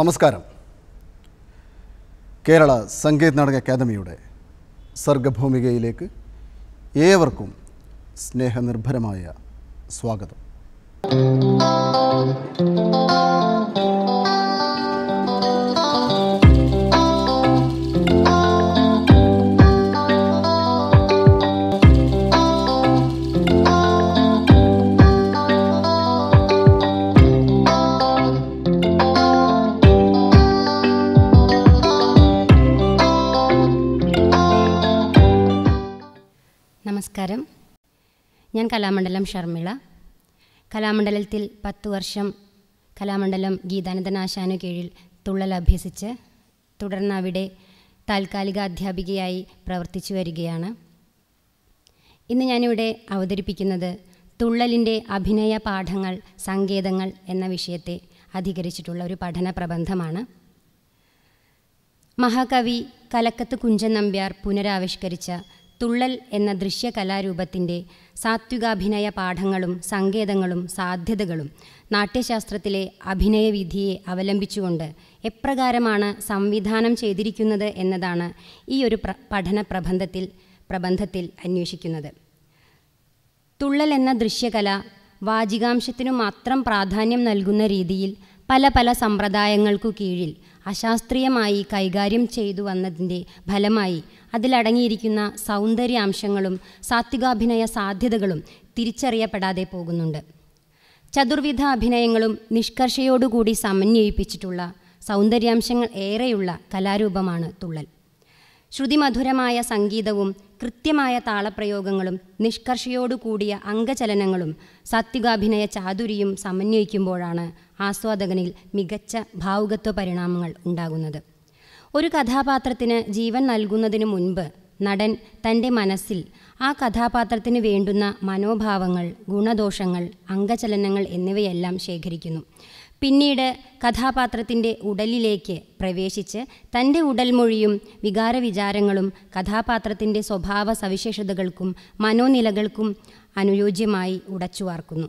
നമസ്കാരം കേരള സംഗീത നാടക അക്കാദമിയുടെ സർഗഭൂമികയിലേക്ക് ഏവർക്കും സ്നേഹനിർഭരമായ സ്വാഗതം കലാമണ്ഡലം ഷർമിള കലാമണ്ഡലത്തിൽ പത്ത് വർഷം കലാമണ്ഡലം ഗീതാനന്ദനാശാനു കീഴിൽ തുള്ളൽ അഭ്യസിച്ച് തുടർന്ന് അവിടെ താൽക്കാലിക അധ്യാപികയായി പ്രവർത്തിച്ചു വരികയാണ് ഇന്ന് ഞാനിവിടെ അവതരിപ്പിക്കുന്നത് തുള്ളലിൻ്റെ അഭിനയ പാഠങ്ങൾ സങ്കേതങ്ങൾ എന്ന വിഷയത്തെ അധികരിച്ചിട്ടുള്ള ഒരു പഠന പ്രബന്ധമാണ് മഹാകവി കലക്കത്ത് കുഞ്ചൻ നമ്പ്യാർ പുനരാവിഷ്കരിച്ച തുള്ളൽ എന്ന ദൃശ്യകലാരൂപത്തിൻ്റെ സാത്വികാഭിനയ പാഠങ്ങളും സങ്കേതങ്ങളും സാധ്യതകളും നാട്യശാസ്ത്രത്തിലെ അഭിനയവിധിയെ അവലംബിച്ചുകൊണ്ട് എപ്രകാരമാണ് സംവിധാനം ചെയ്തിരിക്കുന്നത് എന്നതാണ് ഈ ഒരു പ്ര പഠന പ്രബന്ധത്തിൽ പ്രബന്ധത്തിൽ അന്വേഷിക്കുന്നത് തുള്ളൽ എന്ന ദൃശ്യകല വാചികാംശത്തിനു മാത്രം പ്രാധാന്യം നൽകുന്ന രീതിയിൽ പല പല സമ്പ്രദായങ്ങൾക്കു കീഴിൽ അശാസ്ത്രീയമായി കൈകാര്യം ചെയ്തു വന്നതിൻ്റെ ഫലമായി അതിലടങ്ങിയിരിക്കുന്ന സൗന്ദര്യാംശങ്ങളും സാത്വികാഭിനയ സാധ്യതകളും തിരിച്ചറിയപ്പെടാതെ പോകുന്നുണ്ട് ചതുർവിധ അഭിനയങ്ങളും നിഷ്കർഷയോടുകൂടി സമന്വയിപ്പിച്ചിട്ടുള്ള സൗന്ദര്യാംശങ്ങൾ ഏറെയുള്ള കലാരൂപമാണ് തുള്ളൽ ശ്രുതിമധുരമായ സംഗീതവും കൃത്യമായ താളപ്രയോഗങ്ങളും നിഷ്കർഷയോടുകൂടിയ അംഗചലനങ്ങളും സാത്വികാഭിനയ ചാതുരിയും സമന്വയിക്കുമ്പോഴാണ് ആസ്വാദകനിൽ മികച്ച ഭാവുകത്വ പരിണാമങ്ങൾ ഉണ്ടാകുന്നത് ഒരു കഥാപാത്രത്തിന് ജീവൻ നൽകുന്നതിനു മുൻപ് നടൻ തൻ്റെ മനസ്സിൽ ആ കഥാപാത്രത്തിന് വേണ്ടുന്ന മനോഭാവങ്ങൾ ഗുണദോഷങ്ങൾ അംഗചലനങ്ങൾ എന്നിവയെല്ലാം ശേഖരിക്കുന്നു പിന്നീട് കഥാപാത്രത്തിൻ്റെ ഉടലിലേക്ക് പ്രവേശിച്ച് തൻ്റെ ഉടൽമൊഴിയും വികാരവിചാരങ്ങളും കഥാപാത്രത്തിൻ്റെ സ്വഭാവ സവിശേഷതകൾക്കും മനോനിലകൾക്കും അനുയോജ്യമായി ഉടച്ചുവാർക്കുന്നു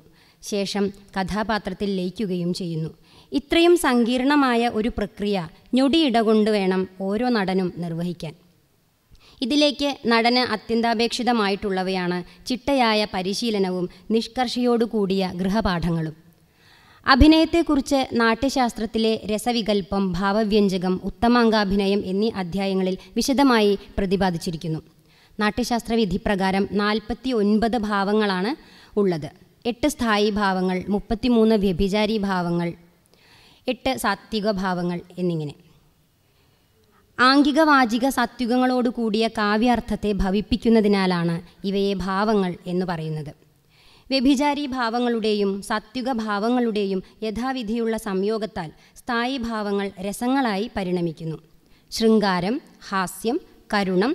ശേഷം കഥാപാത്രത്തിൽ ലയിക്കുകയും ചെയ്യുന്നു ഇത്രയും സങ്കീർണമായ ഒരു പ്രക്രിയ ഞൊടിയിട കൊണ്ട് വേണം ഓരോ നടനും നിർവഹിക്കാൻ ഇതിലേക്ക് നടന് അത്യന്താപേക്ഷിതമായിട്ടുള്ളവയാണ് ചിട്ടയായ പരിശീലനവും നിഷ്കർഷയോടുകൂടിയ ഗൃഹപാഠങ്ങളും അഭിനയത്തെക്കുറിച്ച് നാട്യശാസ്ത്രത്തിലെ രസവികൽപ്പം ഭാവവ്യഞ്ജകം ഉത്തമാംഗാഭിനയം എന്നീ അധ്യായങ്ങളിൽ വിശദമായി പ്രതിപാദിച്ചിരിക്കുന്നു നാട്യശാസ്ത്ര വിധിപ്രകാരം നാൽപ്പത്തി ഒൻപത് ഭാവങ്ങളാണ് ഉള്ളത് എട്ട് സ്ഥായി ഭാവങ്ങൾ മുപ്പത്തിമൂന്ന് വ്യഭിചാരി ഭാവങ്ങൾ എട്ട് സാത്വിക ഭാവങ്ങൾ എന്നിങ്ങനെ ആംഗിക സാത്വികങ്ങളോട് കൂടിയ കാവ്യാർത്ഥത്തെ ഭവിപ്പിക്കുന്നതിനാലാണ് ഇവയെ ഭാവങ്ങൾ എന്ന് പറയുന്നത് വ്യഭിചാരി ഭാവങ്ങളുടെയും സാത്വിക ഭാവങ്ങളുടെയും യഥാവിധിയുള്ള സംയോഗത്താൽ സ്ഥായി ഭാവങ്ങൾ രസങ്ങളായി പരിണമിക്കുന്നു ശൃംഗാരം ഹാസ്യം കരുണം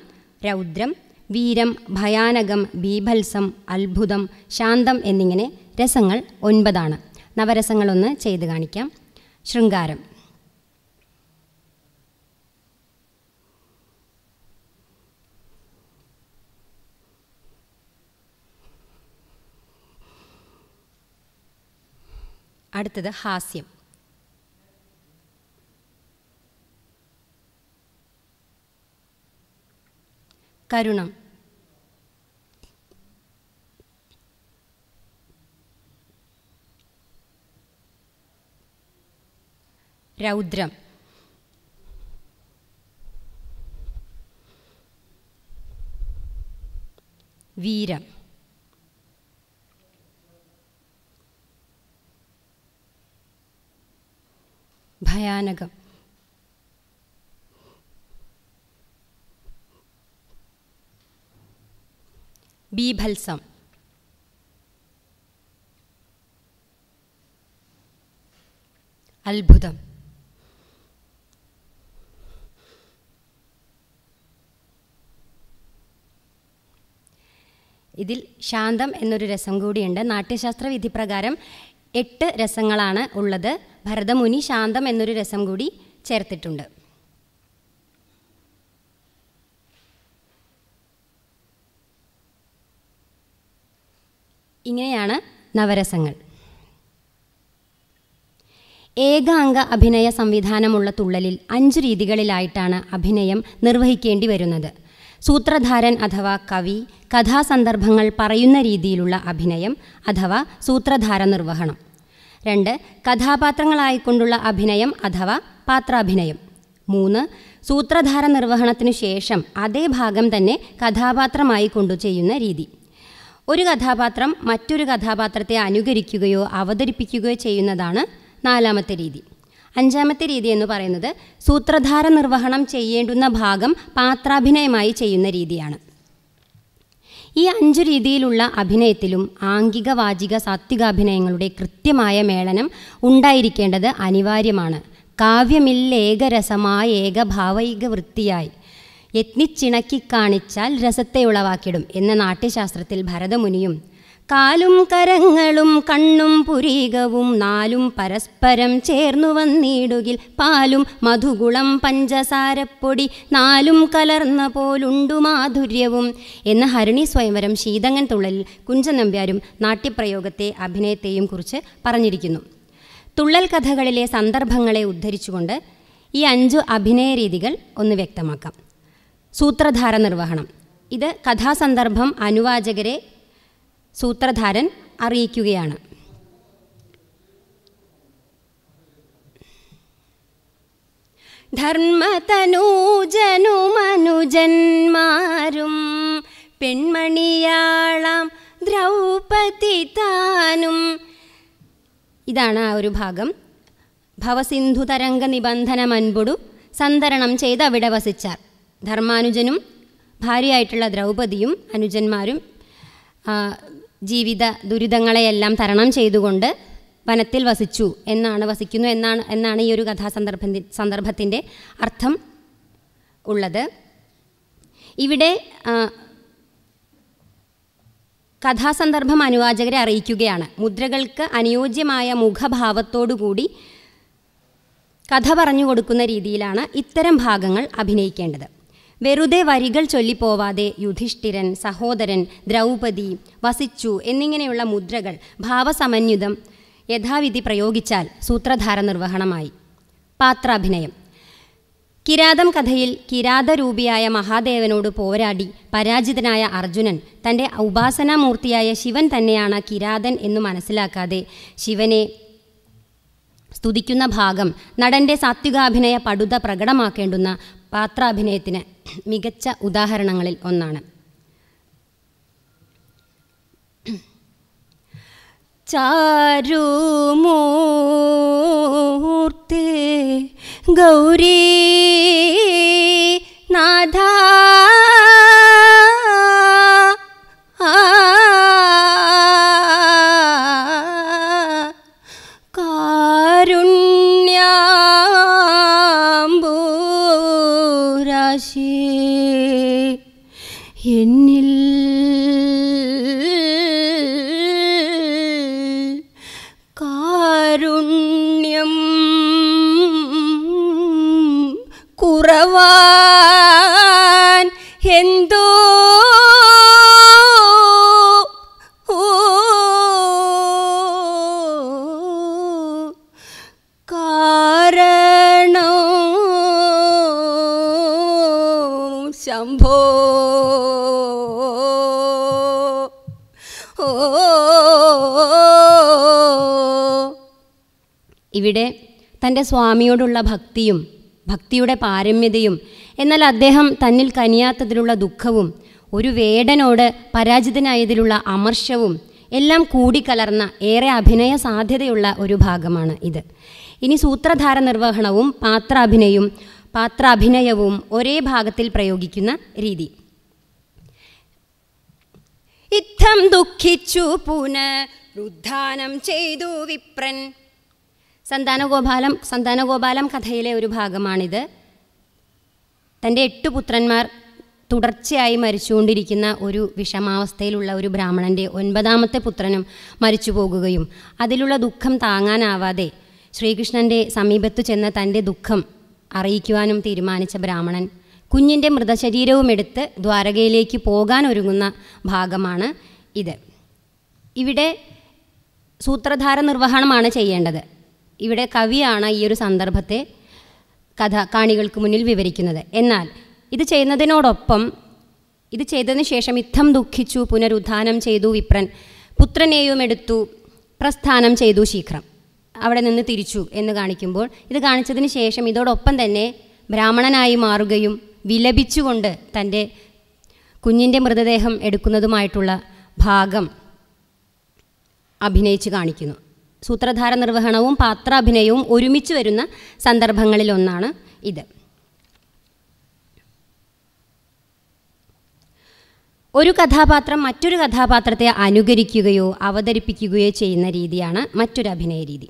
രൗദ്രം വീരം ഭയാനകം ബീഭത്സം അത്ഭുതം ശാന്തം എന്നിങ്ങനെ രസങ്ങൾ ഒൻപതാണ് നവരസങ്ങളൊന്ന് ചെയ്ത് കാണിക്കാം ശൃംഗാരം അടുത്തത് ഹാസ്യം കരുണം രൗദ്രം വീരം ഭയാനകം ബീഭത്സം അത്ഭുതം ഇതിൽ ശാന്തം എന്നൊരു രസം കൂടിയുണ്ട് നാട്യശാസ്ത്ര വിധി പ്രകാരം എട്ട് രസങ്ങളാണ് ഉള്ളത് ഭരതമുനി ശാന്തം എന്നൊരു രസം കൂടി ചേർത്തിട്ടുണ്ട് ഇങ്ങനെയാണ് നവരസങ്ങൾ ഏകാംഗ അഭിനയ സംവിധാനമുള്ള തുള്ളലിൽ അഞ്ച് രീതികളിലായിട്ടാണ് അഭിനയം നിർവഹിക്കേണ്ടി വരുന്നത് സൂത്രധാരൻ അഥവാ കവി കഥാസന്ദർഭങ്ങൾ പറയുന്ന രീതിയിലുള്ള അഭിനയം അഥവാ സൂത്രധാര നിർവഹണം രണ്ട് കഥാപാത്രങ്ങളായിക്കൊണ്ടുള്ള അഭിനയം അഥവാ പാത്രാഭിനയം മൂന്ന് സൂത്രധാര നിർവഹണത്തിനു ശേഷം അതേ ഭാഗം തന്നെ കഥാപാത്രമായി കൊണ്ടു ചെയ്യുന്ന രീതി ഒരു കഥാപാത്രം മറ്റൊരു കഥാപാത്രത്തെ അനുകരിക്കുകയോ അവതരിപ്പിക്കുകയോ ചെയ്യുന്നതാണ് നാലാമത്തെ രീതി അഞ്ചാമത്തെ രീതി എന്ന് പറയുന്നത് സൂത്രധാര നിർവഹണം ചെയ്യേണ്ടുന്ന ഭാഗം പാത്രാഭിനയമായി ചെയ്യുന്ന രീതിയാണ് ഈ അഞ്ചു രീതിയിലുള്ള അഭിനയത്തിലും ആംഗിക വാചിക സാത്വികാഭിനയങ്ങളുടെ കൃത്യമായ മേളനം ഉണ്ടായിരിക്കേണ്ടത് അനിവാര്യമാണ് കാവ്യമില്ലേകരസമായ ഏകഭാവൈക വൃത്തിയായി യത്നിച്ചിണക്കി കാണിച്ചാൽ രസത്തെ ഉളവാക്കിടും എന്ന നാട്യശാസ്ത്രത്തിൽ ഭരതമുനിയും കാലും കരങ്ങളും കണ്ണും പുരീകവും നാലും പരസ്പരം ചേർന്നു വന്നിടുകിൽ പാലും മധുകുളം പഞ്ചസാരപ്പൊടി നാലും കലർന്ന പോലുണ്ടു മാധുര്യവും എന്ന ഹരിണി സ്വയംവരം ശീതങ്ങൻ തുള്ളലിൽ കുഞ്ചൻ നമ്പ്യാരും നാട്യപ്രയോഗത്തെ അഭിനയത്തെയും കുറിച്ച് പറഞ്ഞിരിക്കുന്നു തുള്ളൽ കഥകളിലെ സന്ദർഭങ്ങളെ ഉദ്ധരിച്ചുകൊണ്ട് ഈ അഞ്ചു അഭിനയ രീതികൾ ഒന്ന് വ്യക്തമാക്കാം സൂത്രധാര നിർവഹണം ഇത് കഥാസന്ദർഭം അനുവാചകരെ സൂത്രധാരൻ അറിയിക്കുകയാണ് ധർമ്മതനൂജനുമനുജന്മാരും പെൺമണിയാളാം ദ്രൗപതി താനും ഇതാണ് ആ ഒരു ഭാഗം ഭവസിന്ധു തരംഗ നിബന്ധനമൻപൊടു സന്തരണം ചെയ്ത് അവിടെ വസിച്ചാർ ധർമാനുജനും ഭാര്യയായിട്ടുള്ള ദ്രൗപദിയും അനുജന്മാരും ജീവിത ദുരിതങ്ങളെയെല്ലാം തരണം ചെയ്തുകൊണ്ട് വനത്തിൽ വസിച്ചു എന്നാണ് വസിക്കുന്നു എന്നാണ് എന്നാണ് ഈ ഒരു കഥാസന്ദർഭ സന്ദർഭത്തിൻ്റെ അർത്ഥം ഉള്ളത് ഇവിടെ കഥാസന്ദർഭം അനുവാചകരെ അറിയിക്കുകയാണ് മുദ്രകൾക്ക് അനുയോജ്യമായ മുഖഭാവത്തോടുകൂടി കഥ പറഞ്ഞു കൊടുക്കുന്ന രീതിയിലാണ് ഇത്തരം ഭാഗങ്ങൾ അഭിനയിക്കേണ്ടത് വെറുതെ വരികൾ ചൊല്ലിപ്പോവാതെ യുധിഷ്ഠിരൻ സഹോദരൻ ദ്രൗപദി വസിച്ചു എന്നിങ്ങനെയുള്ള മുദ്രകൾ ഭാവസമന്യുതം യഥാവിധി പ്രയോഗിച്ചാൽ സൂത്രധാര നിർവഹണമായി പാത്രാഭിനയം കിരാതം കഥയിൽ കിരാതരൂപിയായ മഹാദേവനോട് പോരാടി പരാജിതനായ അർജുനൻ തൻ്റെ ഉപാസനാമൂർത്തിയായ ശിവൻ തന്നെയാണ് കിരാതൻ എന്നു മനസ്സിലാക്കാതെ ശിവനെ സ്തുതിക്കുന്ന ഭാഗം നടൻ്റെ സാത്വികാഭിനയ പടുത പ്രകടമാക്കേണ്ടുന്ന പാത്രാഭിനയത്തിന് മികച്ച ഉദാഹരണങ്ങളിൽ ഒന്നാണ് ചാരുമൂർത്തി ഗൗരി നാഥാ ഇവിടെ തൻ്റെ സ്വാമിയോടുള്ള ഭക്തിയും ഭക്തിയുടെ പാരമ്യതയും എന്നാൽ അദ്ദേഹം തന്നിൽ കനിയാത്തതിലുള്ള ദുഃഖവും ഒരു വേടനോട് പരാജിതനായതിലുള്ള അമർഷവും എല്ലാം കൂടിക്കലർന്ന ഏറെ അഭിനയ സാധ്യതയുള്ള ഒരു ഭാഗമാണ് ഇത് ഇനി സൂത്രധാര നിർവഹണവും പാത്രാഭിനയും പാത്രാഭിനയവും ഒരേ ഭാഗത്തിൽ പ്രയോഗിക്കുന്ന രീതി ഇത്തം ദുഃഖിച്ചു പുന ചെയ്തു വിപ്രൻ സന്താനഗോപാലം സന്താനഗോപാലം കഥയിലെ ഒരു ഭാഗമാണിത് തൻ്റെ എട്ട് പുത്രന്മാർ തുടർച്ചയായി മരിച്ചുകൊണ്ടിരിക്കുന്ന ഒരു വിഷമാവസ്ഥയിലുള്ള ഒരു ബ്രാഹ്മണൻ്റെ ഒൻപതാമത്തെ പുത്രനും മരിച്ചു പോകുകയും അതിലുള്ള ദുഃഖം താങ്ങാനാവാതെ ശ്രീകൃഷ്ണൻ്റെ സമീപത്തു ചെന്ന തൻ്റെ ദുഃഖം അറിയിക്കുവാനും തീരുമാനിച്ച ബ്രാഹ്മണൻ കുഞ്ഞിൻ്റെ മൃതശരീരവും എടുത്ത് ദ്വാരകയിലേക്ക് പോകാൻ ഒരുങ്ങുന്ന ഭാഗമാണ് ഇത് ഇവിടെ സൂത്രധാര നിർവഹണമാണ് ചെയ്യേണ്ടത് ഇവിടെ കവിയാണ് ഈ ഒരു സന്ദർഭത്തെ കഥ കാണികൾക്ക് മുന്നിൽ വിവരിക്കുന്നത് എന്നാൽ ഇത് ചെയ്യുന്നതിനോടൊപ്പം ഇത് ചെയ്തതിന് ശേഷം ഇത്തം ദുഃഖിച്ചു പുനരുദ്ധാനം ചെയ്തു വിപ്രൻ പുത്രനെയും എടുത്തു പ്രസ്ഥാനം ചെയ്തു ശീഘ്രം അവിടെ നിന്ന് തിരിച്ചു എന്ന് കാണിക്കുമ്പോൾ ഇത് കാണിച്ചതിന് ശേഷം ഇതോടൊപ്പം തന്നെ ബ്രാഹ്മണനായി മാറുകയും വിലപിച്ചുകൊണ്ട് തൻ്റെ കുഞ്ഞിൻ്റെ മൃതദേഹം എടുക്കുന്നതുമായിട്ടുള്ള ഭാഗം അഭിനയിച്ച് കാണിക്കുന്നു സൂത്രധാര നിർവഹണവും പാത്രാഭിനയവും ഒരുമിച്ച് വരുന്ന സന്ദർഭങ്ങളിലൊന്നാണ് ഇത് ഒരു കഥാപാത്രം മറ്റൊരു കഥാപാത്രത്തെ അനുകരിക്കുകയോ അവതരിപ്പിക്കുകയോ ചെയ്യുന്ന രീതിയാണ് മറ്റൊരു അഭിനയ രീതി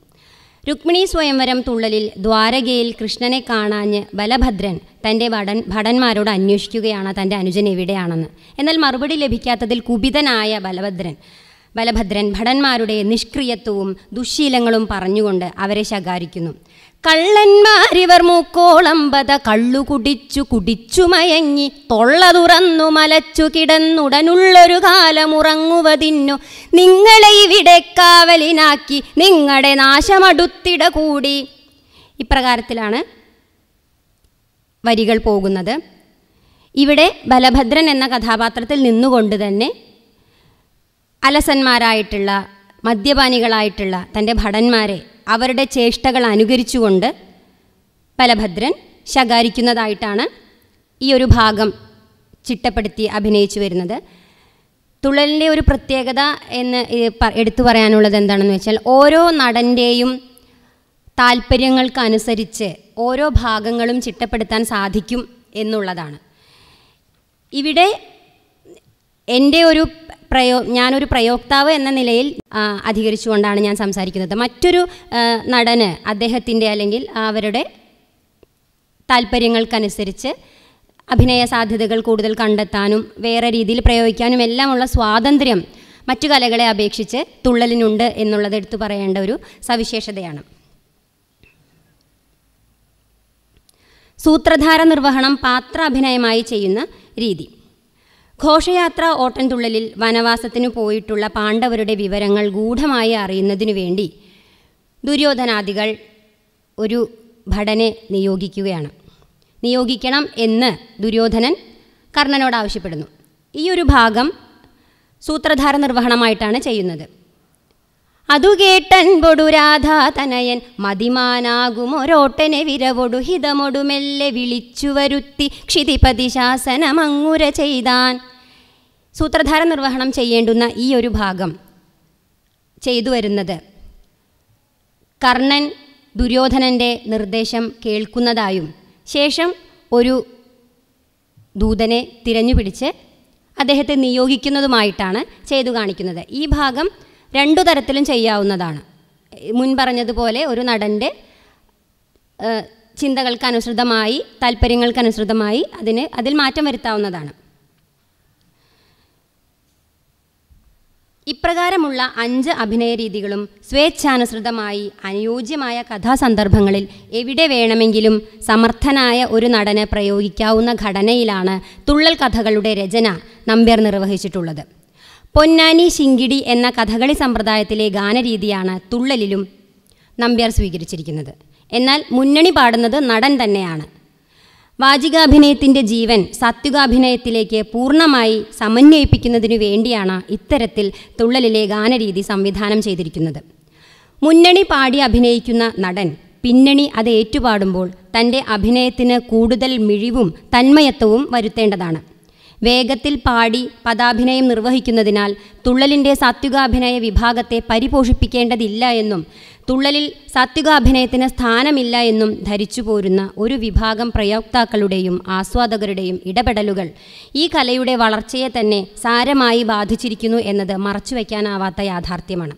രുക്മിണി സ്വയംവരം തുള്ളലിൽ ദ്വാരകയിൽ കൃഷ്ണനെ കാണാഞ്ഞ് ബലഭദ്രൻ തൻ്റെ ഭടൻ ഭടന്മാരോട് അന്വേഷിക്കുകയാണ് തൻ്റെ അനുജൻ എവിടെയാണെന്ന് എന്നാൽ മറുപടി ലഭിക്കാത്തതിൽ കുപിതനായ ബലഭദ്രൻ ബലഭദ്രൻ ഭടന്മാരുടെ നിഷ്ക്രിയത്വവും ദുശ്ശീലങ്ങളും പറഞ്ഞുകൊണ്ട് അവരെ ശകാരിക്കുന്നു കള്ളന്മാരിവർ മൂക്കോളമ്പത കള്ളു കുടിച്ചു കുടിച്ചു മയങ്ങി തൊള്ള തുറന്നു മലച്ചു കിടന്നുടനുള്ളൊരു കാലമുറങ്ങുവതിന്നു നിങ്ങളെ ഇവിടെ കാവലിനാക്കി നിങ്ങളുടെ നാശമടുത്തിട കൂടി ഇപ്രകാരത്തിലാണ് വരികൾ പോകുന്നത് ഇവിടെ ബലഭദ്രൻ എന്ന കഥാപാത്രത്തിൽ നിന്നുകൊണ്ട് തന്നെ അലസന്മാരായിട്ടുള്ള മദ്യപാനികളായിട്ടുള്ള തൻ്റെ ഭടന്മാരെ അവരുടെ ചേഷ്ടകൾ അനുകരിച്ചുകൊണ്ട് ബലഭദ്രൻ ശകാരിക്കുന്നതായിട്ടാണ് ഈ ഒരു ഭാഗം ചിട്ടപ്പെടുത്തി അഭിനയിച്ചു വരുന്നത് തുള്ളലിൻ്റെ ഒരു പ്രത്യേകത എന്ന് എടുത്തു പറയാനുള്ളത് എന്താണെന്ന് വെച്ചാൽ ഓരോ നടൻ്റെയും താല്പര്യങ്ങൾക്കനുസരിച്ച് ഓരോ ഭാഗങ്ങളും ചിട്ടപ്പെടുത്താൻ സാധിക്കും എന്നുള്ളതാണ് ഇവിടെ എൻ്റെ ഒരു പ്രയോ ഞാനൊരു പ്രയോക്താവ് എന്ന നിലയിൽ അധികരിച്ചുകൊണ്ടാണ് ഞാൻ സംസാരിക്കുന്നത് മറ്റൊരു നടന് അദ്ദേഹത്തിൻ്റെ അല്ലെങ്കിൽ അവരുടെ താല്പര്യങ്ങൾക്കനുസരിച്ച് അഭിനയ സാധ്യതകൾ കൂടുതൽ കണ്ടെത്താനും വേറെ രീതിയിൽ പ്രയോഗിക്കാനും എല്ലാമുള്ള സ്വാതന്ത്ര്യം മറ്റു കലകളെ അപേക്ഷിച്ച് തുള്ളലിനുണ്ട് എന്നുള്ളത് എടുത്തു പറയേണ്ട ഒരു സവിശേഷതയാണ് സൂത്രധാര നിർവഹണം പാത്ര അഭിനയമായി ചെയ്യുന്ന രീതി ഘോഷയാത്ര ഓട്ടൻതുള്ളലിൽ വനവാസത്തിന് പോയിട്ടുള്ള പാണ്ഡവരുടെ വിവരങ്ങൾ ഗൂഢമായി അറിയുന്നതിനു വേണ്ടി ദുര്യോധനാദികൾ ഒരു ഭടനെ നിയോഗിക്കുകയാണ് നിയോഗിക്കണം എന്ന് ദുര്യോധനൻ കർണനോട് ആവശ്യപ്പെടുന്നു ഈ ഒരു ഭാഗം സൂത്രധാര നിർവഹണമായിട്ടാണ് ചെയ്യുന്നത് അതു കേട്ടൻപൊടു രാധാ തനയൻ മതിമാനാകുമൊരോട്ടനെ വിരവൊടു ഹിതമൊടുമെല്ലെ വിളിച്ചു വരുത്തി ക്ഷിതിപതി ശാസനമങ്ങുര ചെയ്താൻ സൂത്രധാര നിർവഹണം ചെയ്യേണ്ടുന്ന ഈ ഒരു ഭാഗം ചെയ്തു വരുന്നത് കർണൻ ദുര്യോധനൻ്റെ നിർദ്ദേശം കേൾക്കുന്നതായും ശേഷം ഒരു ദൂതനെ തിരഞ്ഞുപിടിച്ച് അദ്ദേഹത്തെ നിയോഗിക്കുന്നതുമായിട്ടാണ് ചെയ്തു കാണിക്കുന്നത് ഈ ഭാഗം രണ്ടു തരത്തിലും ചെയ്യാവുന്നതാണ് മുൻ പറഞ്ഞതുപോലെ ഒരു നടൻ്റെ ചിന്തകൾക്കനുസൃതമായി താല്പര്യങ്ങൾക്കനുസൃതമായി അതിന് അതിൽ മാറ്റം വരുത്താവുന്നതാണ് ഇപ്രകാരമുള്ള അഞ്ച് അഭിനയ രീതികളും സ്വേച്ഛാനുസൃതമായി അനുയോജ്യമായ കഥാസന്ദർഭങ്ങളിൽ എവിടെ വേണമെങ്കിലും സമർത്ഥനായ ഒരു നടന് പ്രയോഗിക്കാവുന്ന ഘടനയിലാണ് തുള്ളൽ കഥകളുടെ രചന നമ്പ്യാർ നിർവഹിച്ചിട്ടുള്ളത് പൊന്നാനി ശിങ്കിടി എന്ന കഥകളി സമ്പ്രദായത്തിലെ ഗാനരീതിയാണ് തുള്ളലിലും നമ്പ്യാർ സ്വീകരിച്ചിരിക്കുന്നത് എന്നാൽ മുന്നണി പാടുന്നത് നടൻ തന്നെയാണ് വാചികാഭിനയത്തിൻ്റെ ജീവൻ സാത്വികാഭിനയത്തിലേക്ക് പൂർണ്ണമായി സമന്വയിപ്പിക്കുന്നതിനു വേണ്ടിയാണ് ഇത്തരത്തിൽ തുള്ളലിലെ ഗാനരീതി സംവിധാനം ചെയ്തിരിക്കുന്നത് മുന്നണി പാടി അഭിനയിക്കുന്ന നടൻ പിന്നണി അത് ഏറ്റുപാടുമ്പോൾ തൻ്റെ അഭിനയത്തിന് കൂടുതൽ മിഴിവും തന്മയത്വവും വരുത്തേണ്ടതാണ് വേഗത്തിൽ പാടി പദാഭിനയം നിർവഹിക്കുന്നതിനാൽ തുള്ളലിൻ്റെ സാത്വികാഭിനയ വിഭാഗത്തെ പരിപോഷിപ്പിക്കേണ്ടതില്ല എന്നും തുള്ളലിൽ സാത്വികാഭിനയത്തിന് സ്ഥാനമില്ല എന്നും ധരിച്ചു പോരുന്ന ഒരു വിഭാഗം പ്രയോക്താക്കളുടെയും ആസ്വാദകരുടെയും ഇടപെടലുകൾ ഈ കലയുടെ വളർച്ചയെ തന്നെ സാരമായി ബാധിച്ചിരിക്കുന്നു എന്നത് മറച്ചുവെക്കാനാവാത്ത യാഥാർത്ഥ്യമാണ്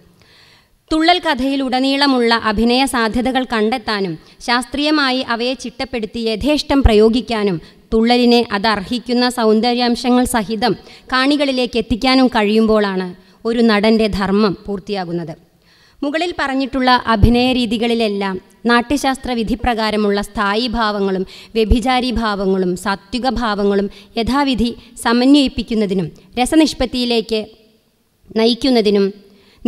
തുള്ളൽ കഥയിൽ ഉടനീളമുള്ള അഭിനയ സാധ്യതകൾ കണ്ടെത്താനും ശാസ്ത്രീയമായി അവയെ ചിട്ടപ്പെടുത്തി യഥേഷ്ടം പ്രയോഗിക്കാനും തുള്ളലിനെ അത് അർഹിക്കുന്ന സൗന്ദര്യാംശങ്ങൾ സഹിതം കാണികളിലേക്ക് എത്തിക്കാനും കഴിയുമ്പോഴാണ് ഒരു നടൻ്റെ ധർമ്മം പൂർത്തിയാകുന്നത് മുകളിൽ പറഞ്ഞിട്ടുള്ള അഭിനയ രീതികളിലെല്ലാം നാട്യശാസ്ത്ര വിധിപ്രകാരമുള്ള സ്ഥായി ഭാവങ്ങളും വ്യഭിചാരി ഭാവങ്ങളും സാത്വിക ഭാവങ്ങളും യഥാവിധി സമന്വയിപ്പിക്കുന്നതിനും രസനിഷ്പത്തിയിലേക്ക് നയിക്കുന്നതിനും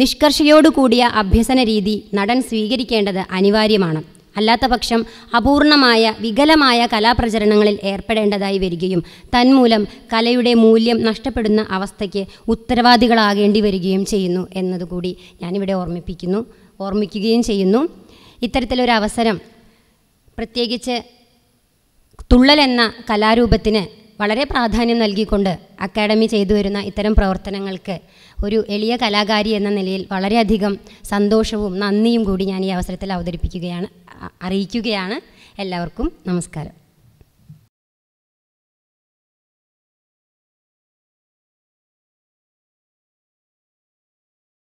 നിഷ്കർഷയോടുകൂടിയ അഭ്യസന രീതി നടൻ സ്വീകരിക്കേണ്ടത് അനിവാര്യമാണ് അല്ലാത്തപക്ഷം അപൂർണമായ വികലമായ കലാപ്രചരണങ്ങളിൽ ഏർപ്പെടേണ്ടതായി വരികയും തന്മൂലം കലയുടെ മൂല്യം നഷ്ടപ്പെടുന്ന അവസ്ഥയ്ക്ക് ഉത്തരവാദികളാകേണ്ടി വരികയും ചെയ്യുന്നു എന്നതുകൂടി ഞാനിവിടെ ഓർമ്മിപ്പിക്കുന്നു ഓർമ്മിക്കുകയും ചെയ്യുന്നു ഇത്തരത്തിലൊരവസരം അവസരം പ്രത്യേകിച്ച് തുള്ളൽ എന്ന കലാരൂപത്തിന് വളരെ പ്രാധാന്യം നൽകിക്കൊണ്ട് അക്കാഡമി ചെയ്തു വരുന്ന ഇത്തരം പ്രവർത്തനങ്ങൾക്ക് ഒരു എളിയ കലാകാരി എന്ന നിലയിൽ വളരെയധികം സന്തോഷവും നന്ദിയും കൂടി ഞാൻ ഈ അവസരത്തിൽ അവതരിപ്പിക്കുകയാണ് അറിയിക്കുകയാണ് എല്ലാവർക്കും നമസ്കാരം